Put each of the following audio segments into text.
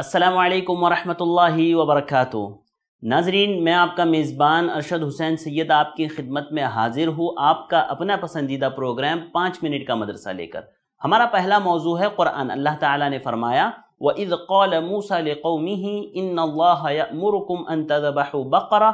असलकम वरहमल वबरक नाजरीन मैं आपका मेज़बान अरशद हुसैन सैयद आपकी खिदमत में हाजिर हूँ आपका अपना पसंदीदा प्रोग्राम पाँच मिनट का मदरसा लेकर हमारा पहला मौजू है क़ुरान अल्लाह ताला ने फरमाया व इज़ कौल मूसा कौमी ही इन मुरकुम अन तदबह बकर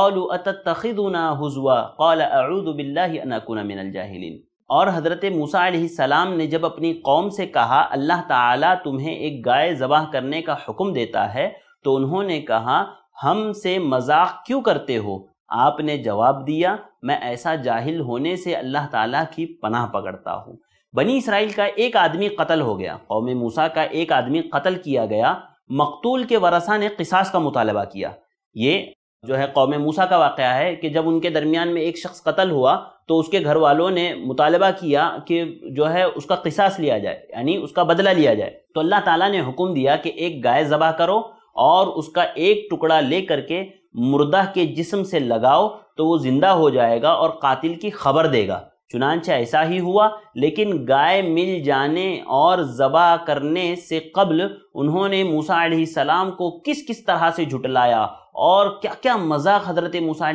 कौल अतखना हज़ुआ कौल अरुदबिल्लाकुन मिनल जाहिलिन और हज़रत मूसा सलाम ने जब अपनी कौम से कहा अल्लाह ताला तुम्हें एक गाय ज़बाह करने का हुक्म देता है तो उन्होंने कहा हम से मजाक क्यों करते हो आपने जवाब दिया मैं ऐसा जाहिल होने से अल्लाह ताला की पनाह पकड़ता हूँ बनी इसराइल का एक आदमी कत्ल हो गया कौम मूसा का एक आदमी कत्ल किया गया मकतूल के वरसा ने किसास का मुतालबा किया ये जो है कौम मूसा का वाक़ है कि जब उनके दरमियान में एक शख्स कत्ल हुआ तो उसके घर वालों ने मुतालबा किया कि जो है उसका किसास लिया जाए यानी उसका बदला लिया जाए तो अल्लाह ताला ने हुक्म दिया कि एक गाय ज़बह करो और उसका एक टुकड़ा ले करके मुर्दा के जिस्म से लगाओ तो वो ज़िंदा हो जाएगा और कातिल की खबर देगा चुनानचा ऐसा ही हुआ लेकिन गाय मिल जाने और ज़बा करने से कबल उन्होंने मूसा सलाम को किस किस तरह से झुटलाया और क्या क्या मजाक हजरत मूसा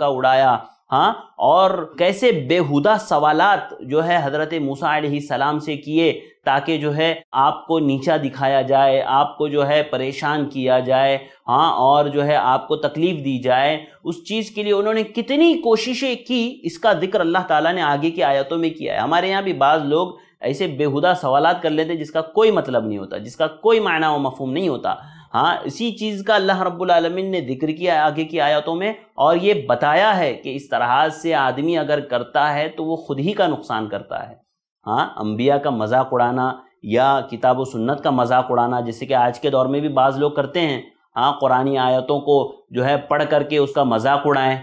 का उड़ाया हाँ और कैसे बेहुदा सवालात जो है हजरत मूसा सलाम से किए ताकि जो है आपको नीचा दिखाया जाए आपको जो है परेशान किया जाए हाँ और जो है आपको तकलीफ़ दी जाए उस चीज़ के लिए उन्होंने कितनी कोशिशें की इसका जिक्र अल्लाह ताला ने आगे की आयतों में किया है हमारे यहाँ भी बाज़ लोग ऐसे बेहुदा सवाल कर लेते हैं जिसका कोई मतलब नहीं होता जिसका कोई मायना व मफहम नहीं होता हाँ इसी चीज़ का अल्लाह रब्बुल ने जिक्र किया आगे की आयतों में और ये बताया है कि इस तरह से आदमी अगर करता है तो वो खुद ही का नुकसान करता है हाँ अम्बिया का मजाक उड़ाना या किताब व सुन्नत का मजाक उड़ाना जैसे कि आज के दौर में भी बाज़ लोग करते हैं हाँ कुरानी आयतों को जो है पढ़ करके उसका मजाक उड़ाएं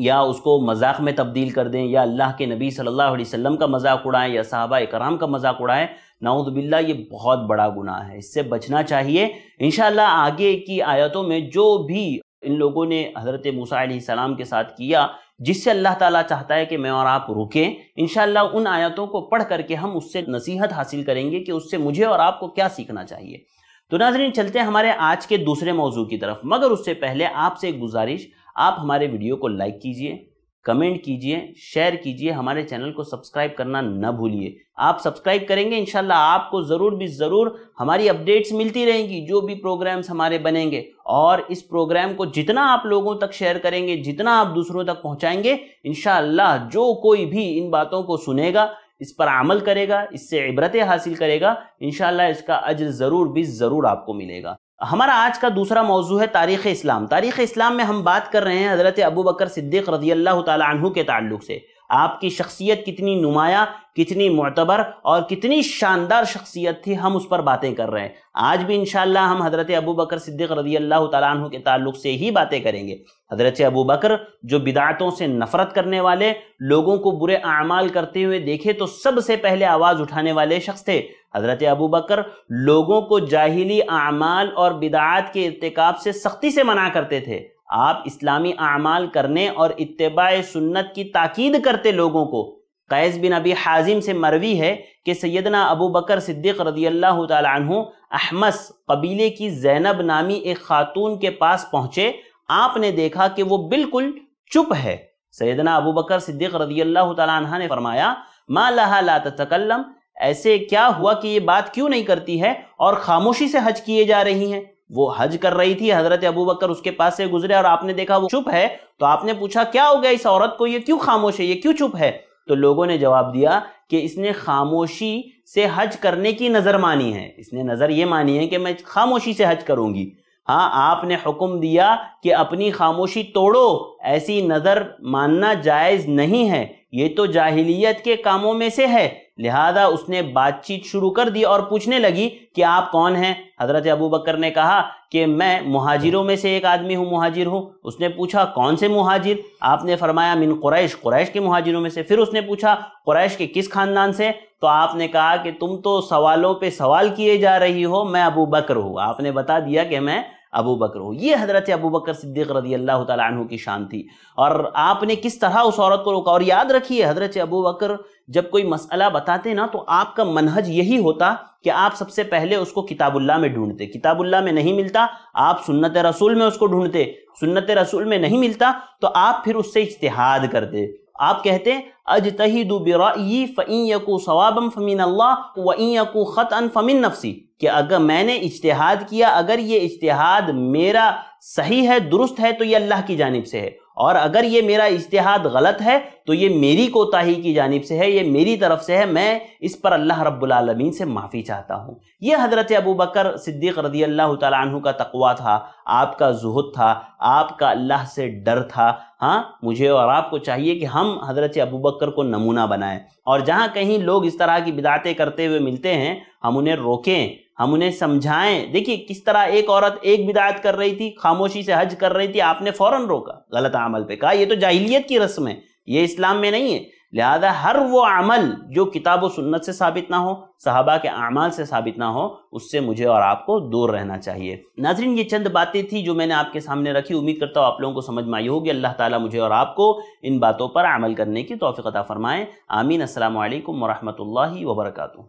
या उसको मजाक में तब्दील कर दें या अल्लाह के नबी सल्लल्लाहु अलैहि वसल्लम का मजाक उड़ाएं या साहबा कराम का मजाक उड़ाएं नाउदबिल्ला ये बहुत बड़ा गुनाह है इससे बचना चाहिए इन आगे की आयतों में जो भी इन लोगों ने हज़रत मूसा सलाम के साथ किया जिससे अल्लाह ताला चाहता है कि मैं और आप रुकें इन उन आयतों को पढ़ करके हम उससे नसीहत हासिल करेंगे कि उससे मुझे और आपको क्या सीखना चाहिए तो नाजरीन चलते हैं हमारे आज के दूसरे मौजू की तरफ मगर उससे पहले आपसे एक गुजारिश आप हमारे वीडियो को लाइक कीजिए कमेंट कीजिए शेयर कीजिए हमारे चैनल को सब्सक्राइब करना न भूलिए आप सब्सक्राइब करेंगे इनशाला आपको ज़रूर भी ज़रूर हमारी अपडेट्स मिलती रहेंगी जो भी प्रोग्राम्स हमारे बनेंगे और इस प्रोग्राम को जितना आप लोगों तक शेयर करेंगे जितना आप दूसरों तक पहुंचाएंगे इनशाला जो कोई भी इन बातों को सुनेगा इस पर अमल करेगा इससे इबरतें हासिल करेगा इनशाला इसका अज ज़रूर भी ज़रूर आपको मिलेगा हमारा आज का दूसरा मौजू है तारीख़ इस्लाम तारीख़ इस्लाम में हम बात कर रहे हैं हज़रत अबू बकर सिद्दीक रजी अल्लाह तु के ताल्लुक से आपकी शख्सियत कितनी नुमाया कितनी मतबर और कितनी शानदार शख्सियत थी हम उस पर बातें कर रहे हैं आज भी इनशाला हम हज़रत अबू बकर सिद्दीक रजी अल्लाह तु के ताल्लुक से ही बातें करेंगे हज़रत अबू बकर जो बिदातों से नफ़रत करने वाले लोगों को बुरे अमाल करते हुए देखे तो सबसे पहले आवाज़ उठाने वाले शख्स थे हज़रत अबू बकर लोगों को जाहली अमाल और बिदात के इरतकब से सख्ती से मना करते थे आप इस्लामी अमाल करने और इतबा सुन्नत की ताकीद करते लोगों को कैस बिन अबी हाजिम से मरवी है कि सैदना अबू बकर सिद्दीक रदी अल्लाह तु अहमस कबीले की जैनब नामी एक खातून के पास पहुँचे आपने देखा कि वो बिल्कुल चुप है सैदना अबू बकर सिद्दीक रदी अल्लाह तह ने फरमाया माँ ला तकल्लम ऐसे क्या हुआ कि ये बात क्यों नहीं करती है और खामोशी से हज किए जा रही हैं वो हज कर रही थी हजरत अबू बकर उसके पास से गुजरे और आपने देखा वो चुप है तो आपने पूछा क्या हो गया इस औरत को ये क्यों खामोश है ये क्यों चुप है तो लोगों ने जवाब दिया कि इसने खामोशी से हज करने की नज़र मानी है इसने नज़र ये मानी है कि मैं खामोशी से हज करूंगी हाँ आपने हुक्म दिया कि अपनी खामोशी तोड़ो ऐसी नज़र मानना जायज़ नहीं है ये तो जाहिलियत के कामों में से है लिहाजा उसने बातचीत शुरू कर दी और पूछने लगी कि आप कौन हैं हजरत अबू बकर ने कहा कि मैं मुहाजिरों में से एक आदमी हूँ मुहाजिर हूँ उसने पूछा कौन से मुहाजिर आपने फरमाया मिन कुरैश कुरैश के मुहाजिरों में से फिर उसने पूछा कुरैश के किस खानदान से तो आपने कहा कि तुम तो सवालों पे सवाल किए जा रही हो मैं अबू बकर हूँ आपने बता दिया कि मैं अबू बकर हो ये हज़रत अबू बकर सिद्दीक रदी अल्लाह तु की शान थी और आपने किस तरह उस औरत को रोका और याद रखिए हज़रत अबू बकर जब कोई मसला बताते ना तो आपका मनहज यही होता कि आप सबसे पहले उसको किताबुल्ला में ढूंढते किताबुल्ला में नहीं मिलता आप सुन्नत रसूल में उसको ढूंढते सुन्नत रसूल में नहीं मिलता तो आप फिर उससे इश्तहाद करते आप कहते हैं अज तही बिराई फ़इन यकू सवाबम फ़मिन अल्लाह खत अन फ़मिन नफसी कि अगर मैंने इश्तेहाद किया अगर ये इज्तहाद मेरा सही है दुरुस्त है तो ये अल्लाह की जानब से है और अगर ये मेरा इश्तहाद गलत है तो ये मेरी कोताही की जानब से है ये मेरी तरफ से है मैं इस पर अल्लाह रब्बुलमीन से माफ़ी चाहता हूँ ये हज़रत अबू बकर सिद्दीक़ रदी अल्लाह तु का तकवा था आपका जहद था आपका अल्लाह से डर था हाँ मुझे और आपको चाहिए कि हम हज़रत अबू बकर को नमूना बनाएं और जहाँ कहीं लोग इस तरह की बिदातें करते हुए मिलते हैं हम उन्हें रोकें हम उन्हें समझाएं देखिए किस तरह एक औरत एक विदायत कर रही थी खामोशी से हज कर रही थी आपने फौरन रोका गलत अमल पे कहा यह तो जाहिलियत की रस्म है ये इस्लाम में नहीं है लिहाजा हर वो अमल जो किताब सुन्नत से साबित ना हो सहाबा के अमाल से साबित ना हो उससे मुझे और आपको दूर रहना चाहिए नाजरीन ये चंद बातें थी जो मैंने आपके सामने रखी उम्मीद करता हूँ आप लोगों को समझ में आई होगी अल्लाह ताला मुझे और आपको इन बातों पर अमल करने की तोफ़ी अता फ़रमाएँ आमीन असल वरहमल वबरकू